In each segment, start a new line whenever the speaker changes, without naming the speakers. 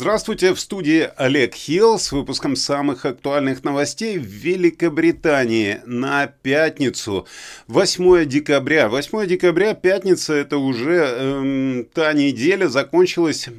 Здравствуйте, в студии Олег Хилл с выпуском самых актуальных новостей в Великобритании на пятницу, 8 декабря. 8 декабря, пятница, это уже эм, та неделя закончилась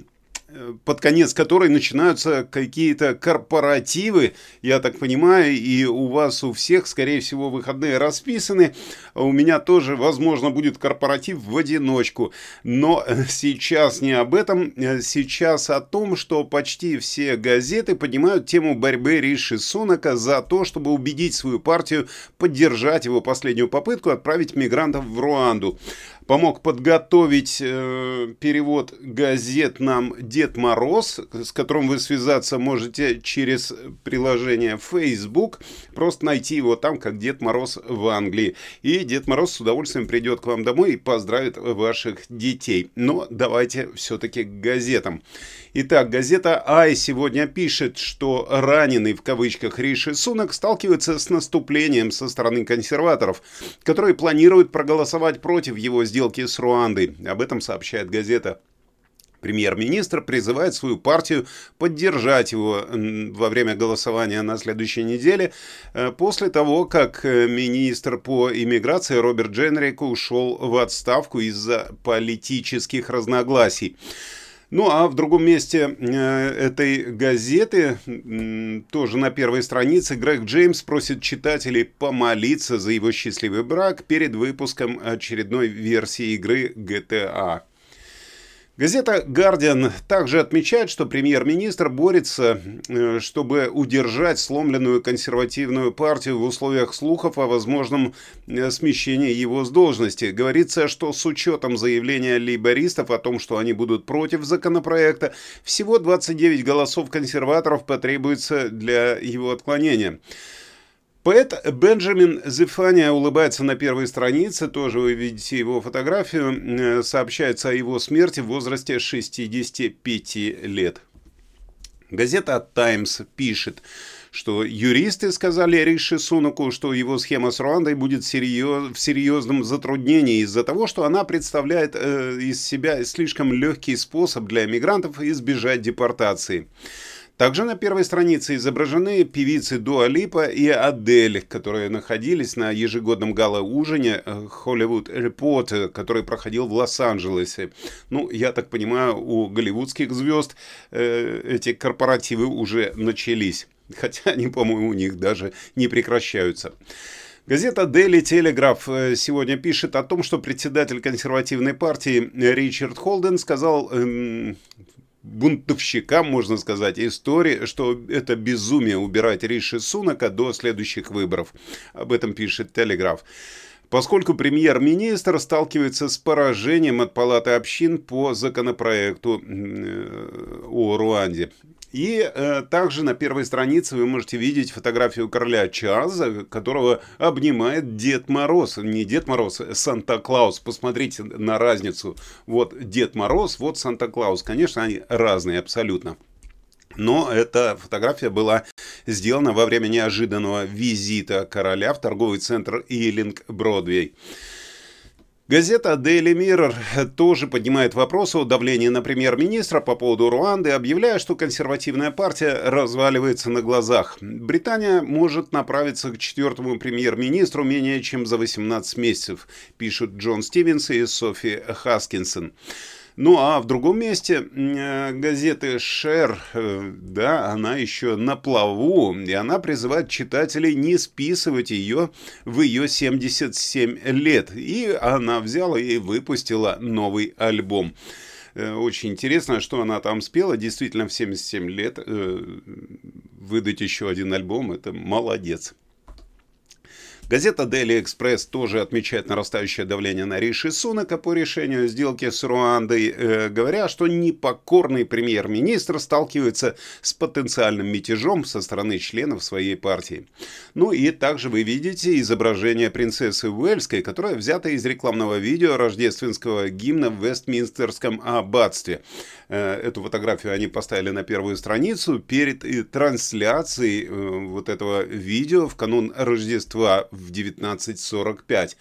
под конец которой начинаются какие-то корпоративы, я так понимаю, и у вас у всех, скорее всего, выходные расписаны. А у меня тоже, возможно, будет корпоратив в одиночку. Но э, сейчас не об этом, э, сейчас о том, что почти все газеты поднимают тему борьбы Риши Сунака за то, чтобы убедить свою партию поддержать его последнюю попытку отправить мигрантов в Руанду помог подготовить э, перевод газет нам Дед Мороз, с которым вы связаться можете через приложение Facebook. Просто найти его там, как Дед Мороз в Англии. И Дед Мороз с удовольствием придет к вам домой и поздравит ваших детей. Но давайте все-таки к газетам. Итак, газета «Ай» сегодня пишет, что раненый в кавычках Риши Сунок сталкивается с наступлением со стороны консерваторов, которые планируют проголосовать против его сделки с Руандой. Об этом сообщает газета. Премьер-министр призывает свою партию поддержать его во время голосования на следующей неделе, э, после того, как э, министр по иммиграции Роберт Дженрико ушел в отставку из-за политических разногласий. Ну а в другом месте э, этой газеты, тоже на первой странице, Грег Джеймс просит читателей помолиться за его счастливый брак перед выпуском очередной версии игры GTA. Газета «Гардиан» также отмечает, что премьер-министр борется, э, чтобы удержать сломленную консервативную партию в условиях слухов о возможном э, смещении его с должности. Говорится, что с учетом заявления лейбористов о том, что они будут против законопроекта, всего 29 голосов консерваторов потребуется для его отклонения. Поэт Бенджамин Зефания улыбается на первой странице, тоже вы видите его фотографию, э, сообщается о его смерти в возрасте 65 лет. Газета «Таймс» пишет, что юристы сказали Риши Сунаку, что его схема с Руандой будет серьез, в серьезном затруднении из-за того, что она представляет э, из себя слишком легкий способ для мигрантов избежать депортации. Также на первой странице изображены певицы Дуа Липа и Адель, которые находились на ежегодном гала-ужине э, Hollywood Report, который проходил в Лос-Анджелесе. Ну, я так понимаю, у голливудских звезд э, эти корпоративы уже начались. Хотя они, по-моему, у них даже не прекращаются. Газета Daily Telegraph э, сегодня пишет о том, что председатель консервативной партии Ричард Холден сказал эм, бунтовщикам, можно сказать, истории, что это безумие убирать Риши Сунака до следующих выборов. Об этом пишет Телеграф. Поскольку премьер-министр сталкивается с поражением от Палаты общин по законопроекту э, о Руанде. И э, также на первой странице вы можете видеть фотографию короля Чарльза, которого обнимает Дед Мороз. Не Дед Мороз, а Санта-Клаус. Посмотрите на разницу. Вот Дед Мороз, вот Санта-Клаус. Конечно, они разные абсолютно. Но эта фотография была сделана во время неожиданного визита короля в торговый центр Иллинг-Бродвей. Газета Daily Mirror тоже поднимает вопрос о давлении на премьер-министра по поводу Руанды, объявляя, что консервативная партия разваливается на глазах. Британия может направиться к четвертому премьер-министру менее чем за 18 месяцев, пишут Джон Стивенс и Софи Хаскинсон. Ну а в другом месте э, газеты «Шер», э, да, она еще на плаву, и она призывает читателей не списывать ее в ее 77 лет. И она взяла и выпустила новый альбом э, очень интересно, что она там спела. Действительно, в 77 лет выдать еще один альбом – это молодец. Газета «Дели Express тоже отмечает нарастающее давление на Риши Сунака по решению сделки с Руандой, э, говоря, что непокорный премьер-министр сталкивается с потенциальным мятежом со стороны членов своей партии. Ну и также вы видите изображение принцессы Уэльской, которое взято из рекламного видео рождественского гимна в Вестминстерском аббатстве. Э, эту фотографию они поставили на первую страницу перед э, трансляцией э, вот этого видео в канун Рождества в 1945.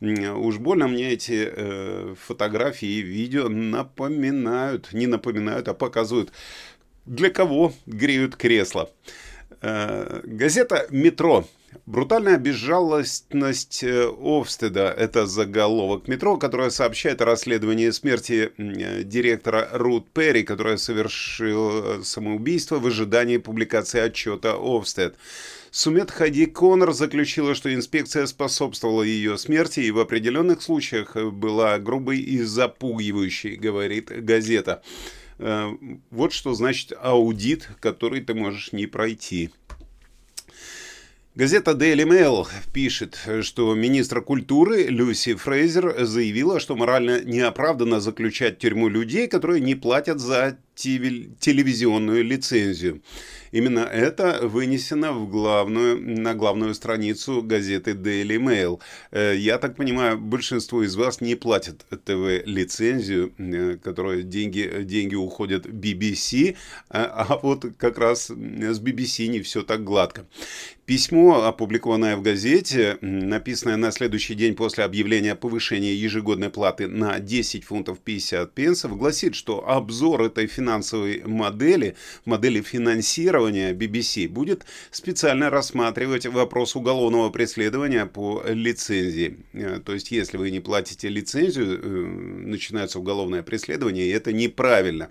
Уж больно мне эти э, фотографии и видео напоминают, не напоминают, а показывают, для кого греют кресла. Э, газета «Метро» Брутальная безжалостность э, Овстеда – это заголовок метро, которое сообщает о расследовании смерти э, директора Рут Перри, которая совершила э, самоубийство в ожидании публикации отчета Овстед. Сумет Хади Коннор заключила, что инспекция способствовала ее смерти и в определенных случаях была грубой и запугивающей, говорит газета. Вот что значит аудит, который ты можешь не пройти. Газета Daily Mail пишет, что министра культуры Люси Фрейзер заявила, что морально неоправданно заключать в тюрьму людей, которые не платят за телевизионную лицензию. Именно это вынесено в главную, на главную страницу газеты Daily Mail. Э, я так понимаю, большинство из вас не платят ТВ-лицензию, э, которая деньги, деньги уходят BBC, а, а вот как раз э, с BBC не все так гладко. Письмо, опубликованное в газете, написанное на следующий день после объявления о повышении ежегодной платы на 10 фунтов 50 пенсов, гласит, что обзор этой финансовой финансовой модели, модели финансирования BBC, будет специально рассматривать вопрос уголовного преследования по лицензии. Э, то есть, если вы не платите лицензию, э, начинается уголовное преследование, и это неправильно.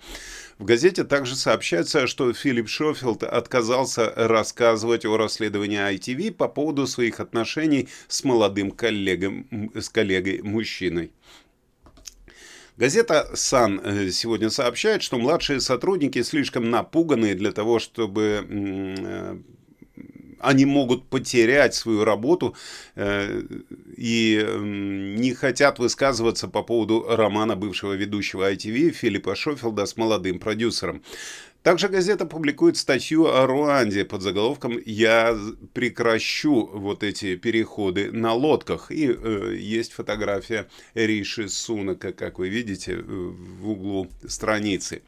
В газете также сообщается, что Филипп Шофилд отказался рассказывать о расследовании ITV по поводу своих отношений с молодым коллегом, с коллегой-мужчиной. Газета «Сан» э, сегодня сообщает, что младшие сотрудники слишком напуганы для того, чтобы э, они могут потерять свою работу э, и не хотят высказываться по поводу романа бывшего ведущего ITV Филиппа Шофилда с молодым продюсером. Также газета публикует статью о Руанде под заголовком «Я прекращу вот эти переходы на лодках». И э, есть фотография Риши Сунака, как вы видите, э, в углу страницы.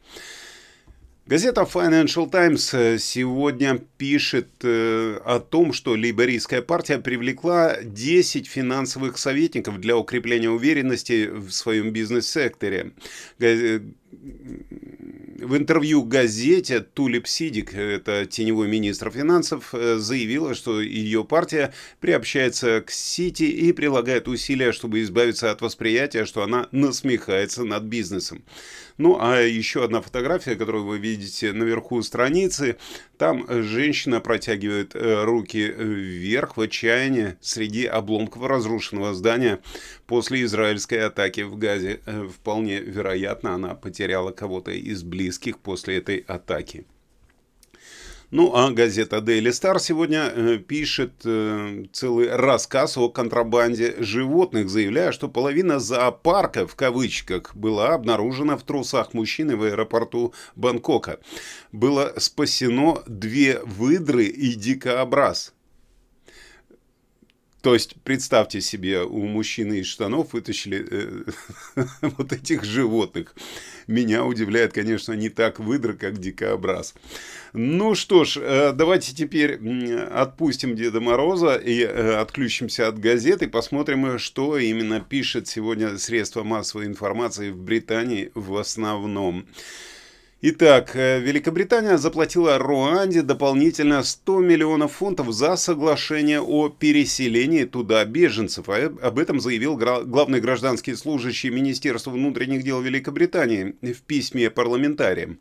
Газета Financial Times э, сегодня пишет э, о том, что либерийская партия привлекла 10 финансовых советников для укрепления уверенности в своем бизнес-секторе в интервью газете Тулип Сидик, это теневой министр финансов, э, заявила, что ее партия приобщается к Сити и прилагает усилия, чтобы избавиться от восприятия, что она насмехается над бизнесом. Ну, а еще одна фотография, которую вы видите наверху страницы, там э, женщина протягивает э, руки э, вверх в отчаянии среди обломков разрушенного здания после израильской атаки в Газе. Вполне вероятно, она потеряла кого-то из близких после этой атаки. Ну а газета Daily Star сегодня э, пишет э, целый рассказ о контрабанде животных, заявляя, что половина зоопарка в кавычках была обнаружена в трусах мужчины в аэропорту Бангкока. Было спасено две выдры и дикообраз. То есть, представьте себе, у мужчины из штанов вытащили э, вот этих животных. Меня удивляет, конечно, не так выдра, как дикообраз. Ну что ж, э, давайте теперь отпустим Деда Мороза и э, отключимся от газеты, посмотрим, что именно пишет сегодня средства массовой информации в Британии в основном. Итак, э, Великобритания заплатила Руанде дополнительно 100 миллионов фунтов за соглашение о переселении туда беженцев. А об этом заявил главный гражданский служащий Министерства внутренних дел Великобритании в письме парламентариям.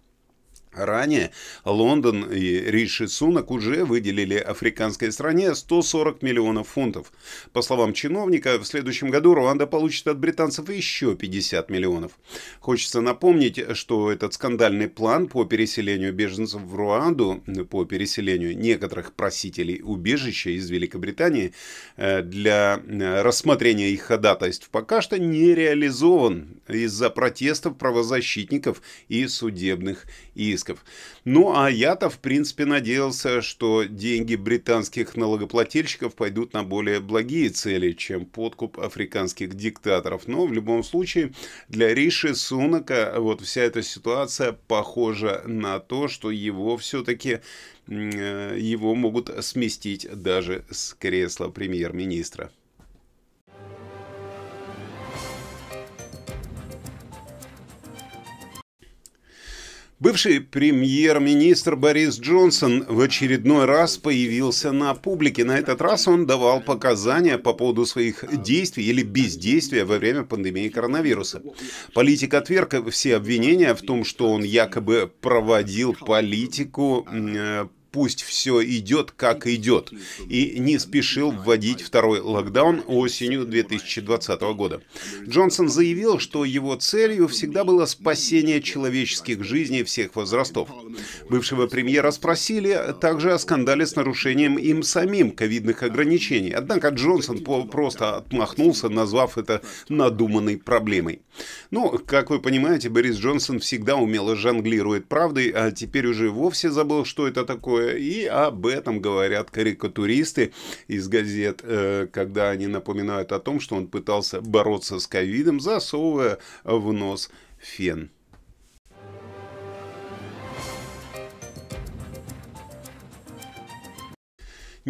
Ранее Лондон и Риши Сунок уже выделили африканской стране 140 миллионов фунтов. По словам чиновника, в следующем году Руанда получит от британцев еще 50 миллионов. Хочется напомнить, что этот скандальный план по переселению беженцев в Руанду, по переселению некоторых просителей убежища из Великобритании, э, для э, рассмотрения их ходатайств пока что не реализован из-за протестов правозащитников и судебных исков дисков. Ну, а я-то, в принципе, надеялся, что деньги британских налогоплательщиков пойдут на более благие цели, чем подкуп африканских диктаторов. Но, в любом случае, для Риши Сунака вот вся эта ситуация похожа на то, что его все-таки э, его могут сместить даже с кресла премьер-министра. Бывший премьер-министр Борис Джонсон в очередной раз появился на публике. На этот раз он давал показания по поводу своих действий или бездействия во время пандемии коронавируса. Политик отверг все обвинения в том, что он якобы проводил политику э, пусть все идет как идет, и не спешил вводить второй локдаун осенью 2020 года. Джонсон заявил, что его целью всегда было спасение человеческих жизней всех возрастов. Бывшего премьера спросили также о скандале с нарушением им самим ковидных ограничений, однако Джонсон просто отмахнулся, назвав это надуманной проблемой. Ну, как вы понимаете, Борис Джонсон всегда умело жонглирует правдой, а теперь уже вовсе забыл, что это такое, такое. И об этом говорят карикатуристы из газет, э, когда они напоминают о том, что он пытался бороться с ковидом, засовывая в нос фен.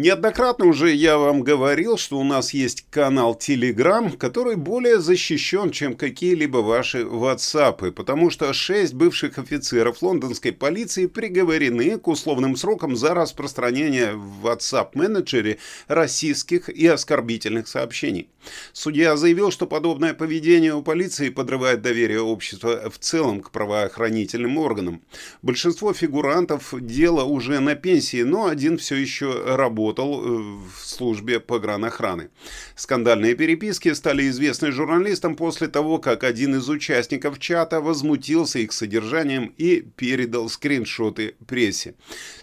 Неоднократно уже я вам говорил, что у нас есть канал Telegram, который более защищен, чем какие-либо ваши WhatsApp, потому что шесть бывших офицеров лондонской полиции приговорены к условным срокам за распространение в WhatsApp-менеджере российских и оскорбительных сообщений. Судья заявил, что подобное поведение у полиции подрывает доверие общества в целом к правоохранительным органам. Большинство фигурантов дела уже на пенсии, но один все еще работает работал э, в службе погранохраны. Скандальные переписки стали известны журналистам после того, как один из участников чата возмутился их содержанием и передал скриншоты прессе.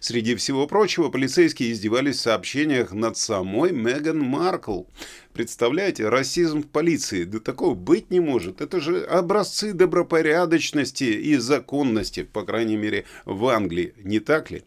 Среди всего прочего, полицейские издевались в сообщениях над самой Меган Маркл. Представляете, расизм в полиции, да такого быть не может. Это же образцы добропорядочности и законности, по крайней мере, в Англии, не так ли?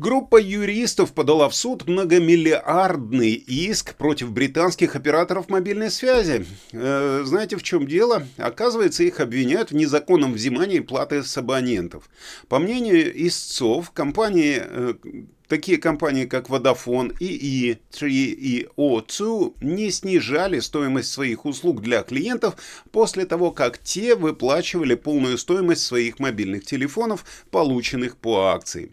Группа юристов подала в суд многомиллиардный иск против британских операторов мобильной связи. Э, знаете, в чем дело? Оказывается, их обвиняют в незаконном взимании платы с абонентов. По мнению истцов, компании э, Такие компании, как Vodafone, и E3 и O2 не снижали стоимость своих услуг для клиентов после того, как те выплачивали полную стоимость своих мобильных телефонов, полученных по акции.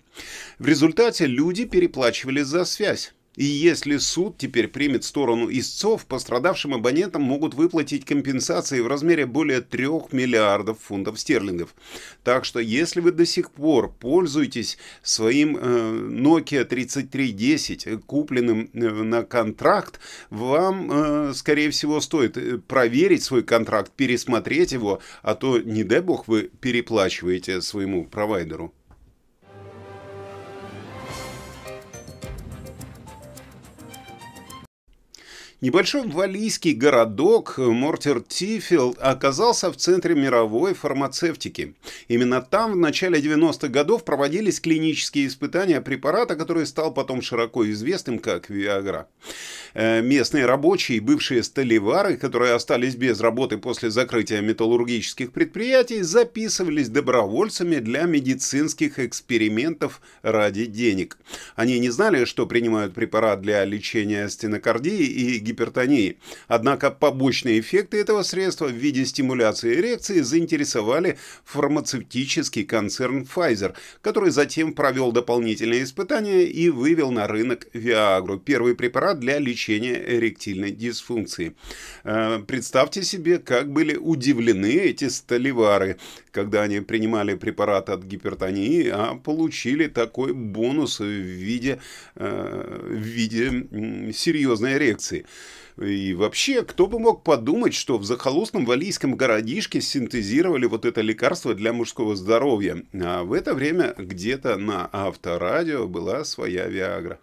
В результате люди переплачивали за связь. И если суд теперь примет сторону истцов, пострадавшим абонентам могут выплатить компенсации в размере более 3 миллиардов фунтов стерлингов. Так что если вы до сих пор пользуетесь своим э, Nokia 3310, э, купленным э, на контракт, вам, э, скорее всего, стоит э, проверить свой контракт, пересмотреть его, а то, не дай бог, вы переплачиваете своему провайдеру. Небольшой валийский городок э, Мортер Тифилд оказался в центре мировой фармацевтики. Именно там в начале 90-х годов проводились клинические испытания препарата, который стал потом широко известным как Виагра. Э, местные рабочие, и бывшие столевары, которые остались без работы после закрытия металлургических предприятий, записывались добровольцами для медицинских экспериментов ради денег. Они не знали, что принимают препарат для лечения стенокардии и гипертонии. Однако побочные эффекты этого средства в виде стимуляции эрекции заинтересовали фармацевтический концерн Pfizer, который затем провел дополнительные испытания и вывел на рынок Viagra, первый препарат для лечения эректильной дисфункции. Э, представьте себе, как были удивлены эти столевары, когда они принимали препарат от гипертонии, а получили такой бонус в виде, э, в виде серьезной эрекции. И вообще, кто бы мог подумать, что в захолустном валийском городишке синтезировали вот это лекарство для мужского здоровья. А в это время где-то на авторадио была своя Виагра.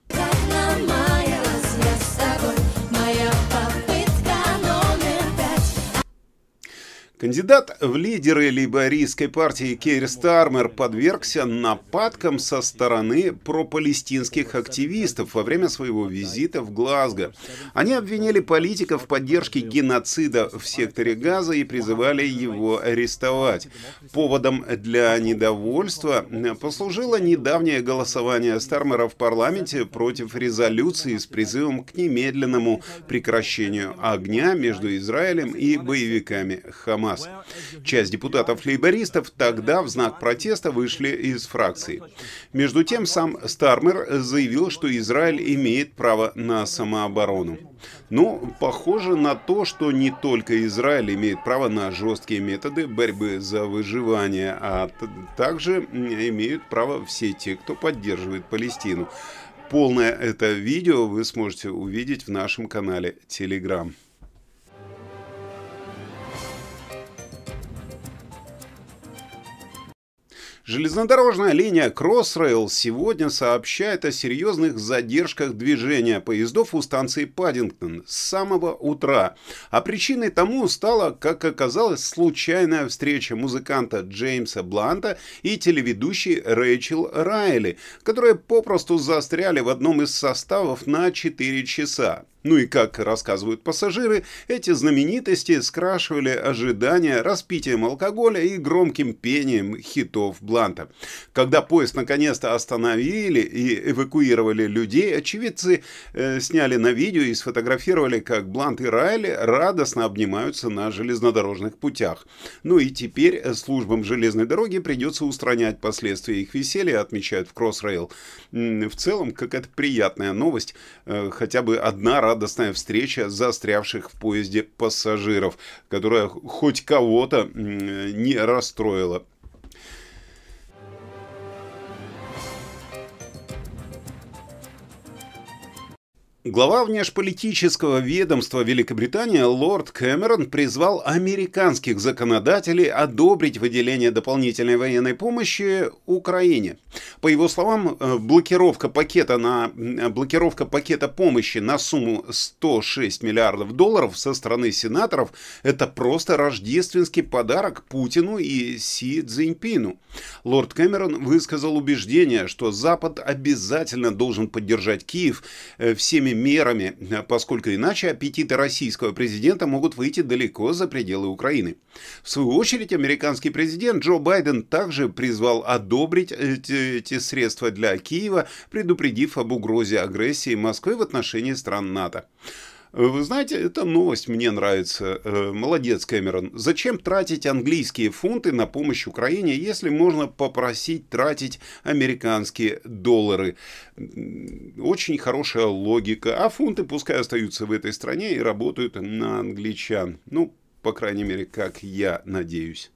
Кандидат в лидеры лейбористской партии Кейр Стармер подвергся нападкам со стороны пропалестинских активистов во время своего визита в Глазго. Они обвинили политика в поддержке геноцида в секторе Газа и призывали его арестовать. Поводом для недовольства послужило недавнее голосование Стармера в парламенте против резолюции с призывом к немедленному прекращению огня между Израилем и боевиками Хамас нас. Часть депутатов-лейбористов тогда в знак протеста вышли из фракции. Между тем сам Стармер заявил, что Израиль имеет право на самооборону. Но ну, похоже на то, что не только Израиль имеет право на жесткие методы борьбы за выживание, а также имеют право все те, кто поддерживает Палестину. Полное это видео вы сможете увидеть в нашем канале Telegram. Железнодорожная линия Crossrail сегодня сообщает о серьезных задержках движения поездов у станции Паддингтон с самого утра. А причиной тому стала, как оказалось, случайная встреча музыканта Джеймса Бланта и телеведущей Рэйчел Райли, которые попросту застряли в одном из составов на 4 часа. Ну и как рассказывают пассажиры, эти знаменитости скрашивали ожидания распитием алкоголя и громким пением хитов Бланта. Когда поезд наконец-то остановили и эвакуировали людей, очевидцы э, сняли на видео и сфотографировали, как Блант и Райли радостно обнимаются на железнодорожных путях. Ну и теперь службам железной дороги придется устранять последствия их веселья, отмечают в Crossrail. В целом, какая-то приятная новость, э, хотя бы одна радость радостная встреча застрявших в поезде пассажиров, которая хоть кого-то не расстроила. Глава внешполитического ведомства Великобритании лорд Кэмерон призвал американских законодателей одобрить выделение дополнительной военной помощи Украине. По его словам, э, блокировка пакета, на, э, блокировка пакета помощи на сумму 106 миллиардов долларов со стороны сенаторов – это просто рождественский подарок Путину и Си Цзиньпину. Лорд Кэмерон высказал убеждение, что Запад обязательно должен поддержать Киев э, всеми мерами, э, поскольку иначе аппетиты российского президента могут выйти далеко за пределы Украины. В свою очередь, американский президент Джо Байден также призвал одобрить эти, эти средства для Киева, предупредив об угрозе агрессии Москвы в отношении стран НАТО. Вы знаете, эта новость мне нравится. Э, молодец, Кэмерон. Зачем тратить английские фунты на помощь Украине, если можно попросить тратить американские доллары? Очень хорошая логика. А фунты пускай остаются в этой стране и работают на англичан. Ну, по крайней мере, как я надеюсь.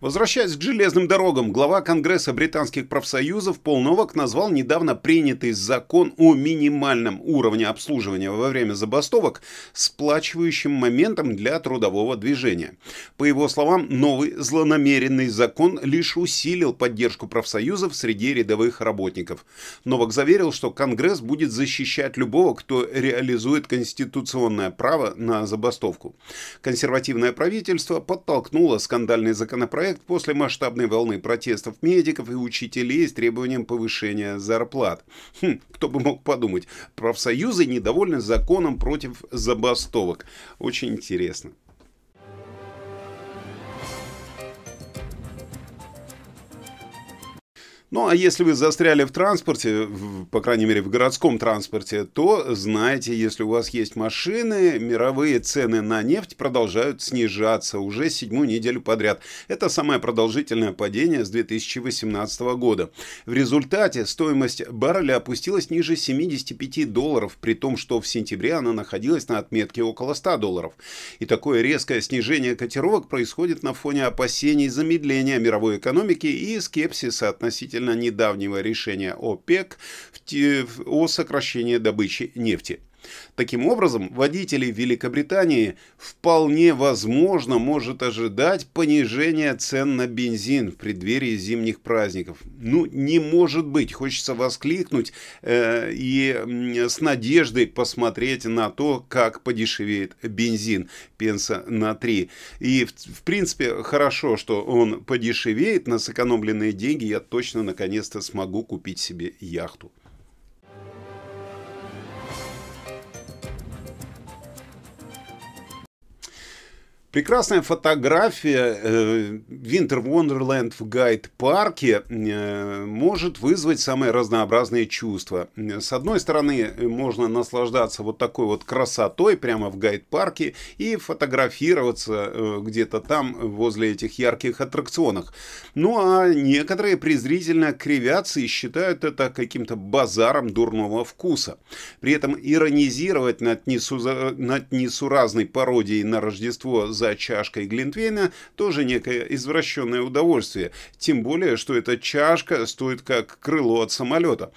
Возвращаясь к железным дорогам, глава Конгресса британских профсоюзов Пол Новак назвал недавно принятый закон о минимальном уровне обслуживания во время забастовок сплачивающим моментом для трудового движения. По его словам, новый злонамеренный закон лишь усилил поддержку профсоюзов среди рядовых работников. Новак заверил, что Конгресс будет защищать любого, кто реализует конституционное право на забастовку. Консервативное правительство подтолкнуло скандальный законопроект Проект после масштабной волны протестов медиков и учителей с требованием повышения зарплат. Хм, кто бы мог подумать, профсоюзы недовольны законом против забастовок. Очень интересно. Ну, а если вы застряли в транспорте, в, по крайней мере, в городском транспорте, то знаете, если у вас есть машины, мировые цены на нефть продолжают снижаться уже седьмую неделю подряд. Это самое продолжительное падение с 2018 года. В результате стоимость барреля опустилась ниже 75 долларов, при том, что в сентябре она находилась на отметке около 100 долларов. И такое резкое снижение котировок происходит на фоне опасений замедления мировой экономики и скепсиса относительно относительно недавнего решения ОПЕК о сокращении добычи нефти. Таким образом, водителей Великобритании вполне возможно может ожидать понижение цен на бензин в преддверии зимних праздников. Ну, не может быть, хочется воскликнуть э, и с надеждой посмотреть на то, как подешевеет бензин пенса на 3. И в, в принципе хорошо, что он подешевеет на сэкономленные деньги, я точно наконец-то смогу купить себе яхту. Прекрасная фотография Винтер э, Wonderland в гайд-парке э, может вызвать самые разнообразные чувства. С одной стороны, можно наслаждаться вот такой вот красотой прямо в гайд-парке и фотографироваться э, где-то там возле этих ярких аттракционов. Ну а некоторые презрительно кривятся и считают это каким-то базаром дурного вкуса. При этом иронизировать над, несу... над несуразной пародией на Рождество за чашкой глинтвейна тоже некое извращенное удовольствие, тем более, что эта чашка стоит как крыло от самолета.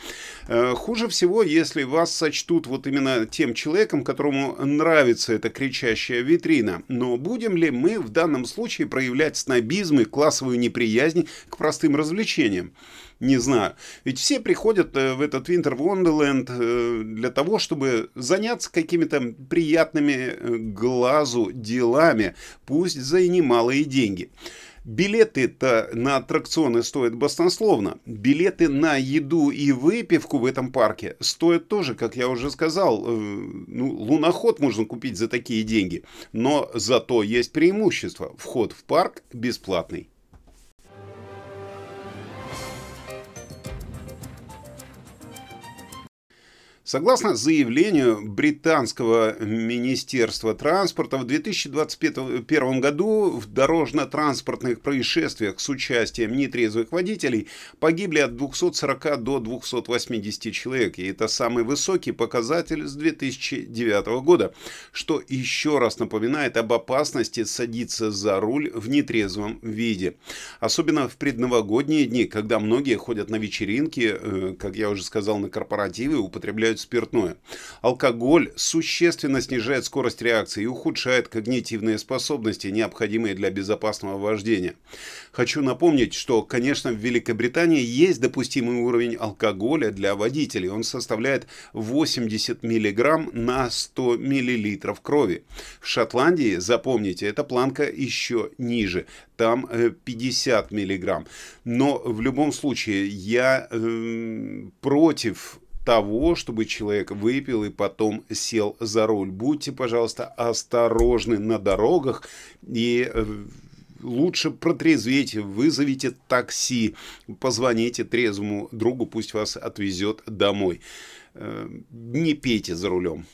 Э, хуже всего, если вас сочтут вот именно тем человеком, которому нравится эта кричащая витрина. Но будем ли мы в данном случае проявлять снобизм и классовую неприязнь к простым развлечениям? не знаю. Ведь все приходят э, в этот Winter Wonderland э, для того, чтобы заняться какими-то приятными э, глазу делами, пусть за и немалые деньги. Билеты-то на аттракционы стоят баснословно. Билеты на еду и выпивку в этом парке стоят тоже, как я уже сказал, ну, луноход можно купить за такие деньги. Но зато есть преимущество. Вход в парк бесплатный. Согласно заявлению британского Министерства транспорта, в 2021 году в дорожно-транспортных происшествиях с участием нетрезвых водителей погибли от 240 до 280 человек, и это самый высокий показатель с 2009 года, что еще раз напоминает об опасности садиться за руль в нетрезвом виде. Особенно в предновогодние дни, когда многие ходят на вечеринки, э, как я уже сказал, на корпоративы, употребляют употребляют спиртное. Алкоголь существенно снижает скорость реакции и ухудшает когнитивные способности, необходимые для безопасного вождения. Хочу напомнить, что, конечно, в Великобритании есть допустимый уровень алкоголя для водителей. Он составляет 80 мг на 100 мл крови. В Шотландии, запомните, эта планка еще ниже. Там 50 э, миллиграмм. Но в любом случае я э, против того, чтобы человек выпил и потом сел за руль. Будьте, пожалуйста, осторожны на дорогах и э, лучше протрезветь, вызовите такси, позвоните трезвому другу, пусть вас отвезет домой. Э, не пейте за рулем.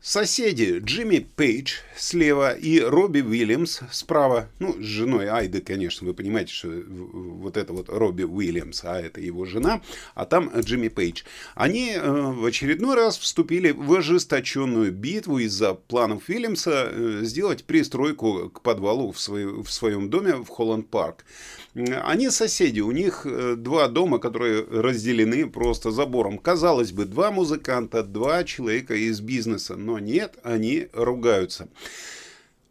Соседи Джимми Пейдж слева и Робби Уильямс справа. Ну, с женой Айды, конечно, вы понимаете, что вот это вот Робби Уильямс, а это его жена, а там Джимми Пейдж. Они э, в очередной раз вступили в ожесточенную битву из-за планов Уильямса э, сделать пристройку к подвалу в, свой, в своем доме в Холланд-парк. Они соседи, у них э, два дома, которые разделены просто забором. Казалось бы, два музыканта, два человека из бизнеса, но нет, они ругаются.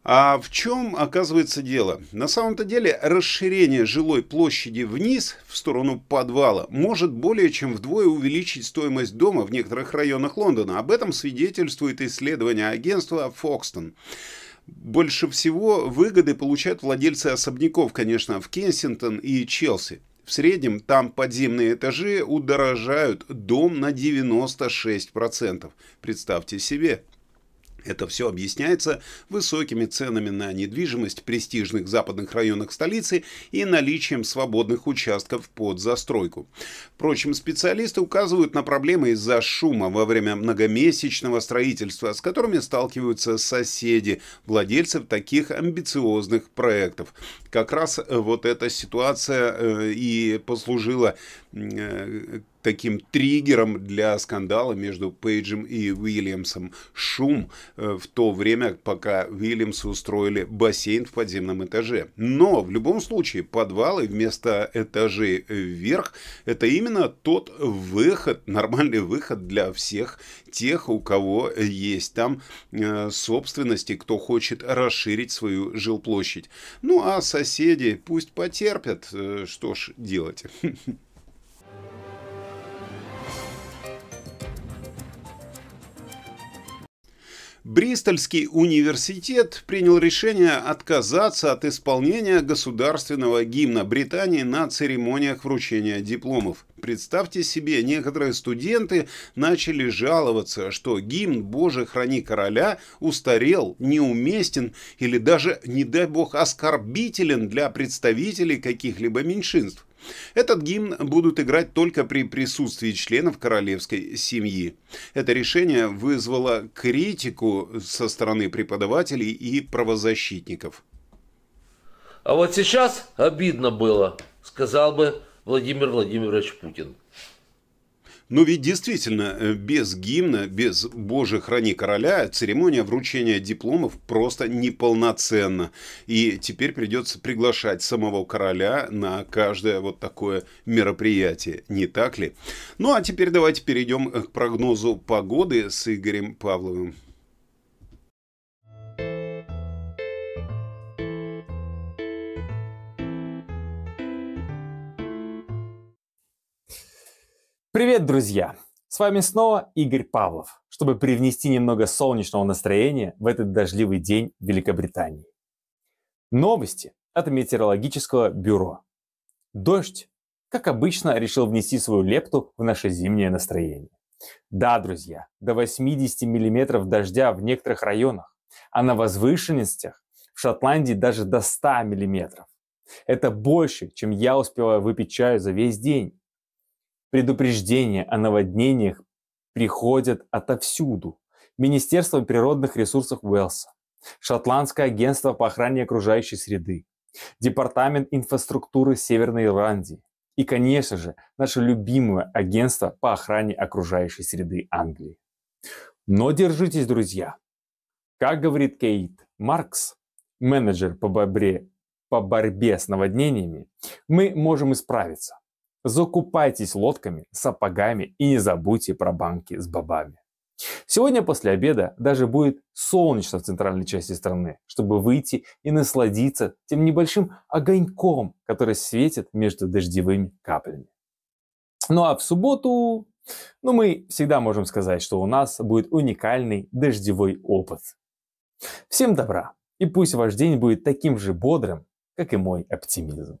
А в чем оказывается дело? На самом-то деле расширение жилой площади вниз, в сторону подвала, может более чем вдвое увеличить стоимость дома в некоторых районах Лондона. Об этом свидетельствует исследование агентства «Фокстон». Больше всего выгоды получают владельцы особняков, конечно, в Кенсингтон и Челси. В среднем там подземные этажи удорожают дом на 96%. Представьте себе. Это все объясняется высокими ценами на недвижимость в престижных западных районах столицы и наличием свободных участков под застройку. Впрочем, специалисты указывают на проблемы из-за шума во время многомесячного строительства, с которыми сталкиваются соседи, владельцев таких амбициозных проектов. Как раз вот эта ситуация э, и послужила э, таким триггером для скандала между Пейджем и Уильямсом. Шум э, в то время, пока Уильямсы устроили бассейн в подземном этаже. Но в любом случае подвалы вместо этажей вверх – это именно тот выход, нормальный выход для всех тех, у кого есть там э, собственности, кто хочет расширить свою жилплощадь. Ну а соседи пусть потерпят, э, что ж делать. Бристольский университет принял решение отказаться от исполнения государственного гимна Британии на церемониях вручения дипломов. Представьте себе, некоторые студенты начали жаловаться, что гимн «Боже, храни короля» устарел, неуместен или даже, не дай бог, оскорбителен для представителей каких-либо меньшинств. Этот гимн будут играть только при присутствии членов королевской семьи. Это решение вызвало критику со стороны преподавателей и правозащитников. А вот сейчас обидно было, сказал бы Владимир Владимирович Путин. Но ну, ведь действительно, э, без гимна, без «Боже, храни короля» церемония вручения дипломов просто неполноценна. И теперь придется приглашать самого короля на каждое вот такое мероприятие, не так ли? Ну а теперь давайте перейдем э, к прогнозу погоды с Игорем Павловым.
Привет, друзья! С вами снова Игорь Павлов, чтобы привнести немного солнечного настроения в этот дождливый день в Великобритании. Новости от метеорологического бюро. Дождь, как обычно, решил внести свою лепту в наше зимнее настроение. Да, друзья, до 80 миллиметров дождя в некоторых районах, а на возвышенностях в Шотландии даже до 100 миллиметров. Это больше, чем я успеваю выпить чаю за весь день. Предупреждения о наводнениях приходят отовсюду. Министерство природных ресурсов Уэлса, Шотландское агентство по охране окружающей среды, Департамент инфраструктуры Северной Ирландии и, конечно же, наше любимое агентство по охране окружающей среды Англии. Но держитесь, друзья. Как говорит Кейт Маркс, менеджер по борьбе, по борьбе с наводнениями, мы можем исправиться. Закупайтесь лодками, сапогами и не забудьте про банки с бобами. Сегодня после обеда даже будет солнечно в центральной части страны, чтобы выйти и насладиться тем небольшим огоньком, который светит между дождевыми каплями. Ну а в субботу, ну мы всегда можем сказать, что у нас будет уникальный дождевой опыт. Всем добра, и пусть ваш день будет таким же бодрым, как и мой оптимизм.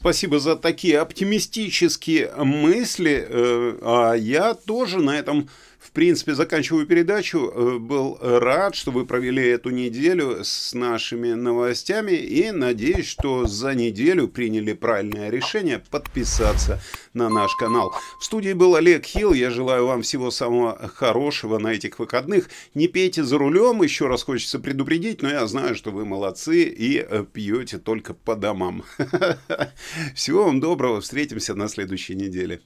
Спасибо за такие оптимистические мысли. Э, а я тоже на этом в принципе, заканчиваю передачу. Э, был рад, что вы провели эту неделю с нашими новостями и надеюсь, что за неделю приняли правильное решение подписаться на наш канал. В студии был Олег Хилл. Я желаю вам всего самого хорошего на этих выходных. Не пейте за рулем, еще раз хочется предупредить, но я знаю, что вы молодцы и э, пьете только по домам. Всего вам доброго, встретимся на следующей неделе.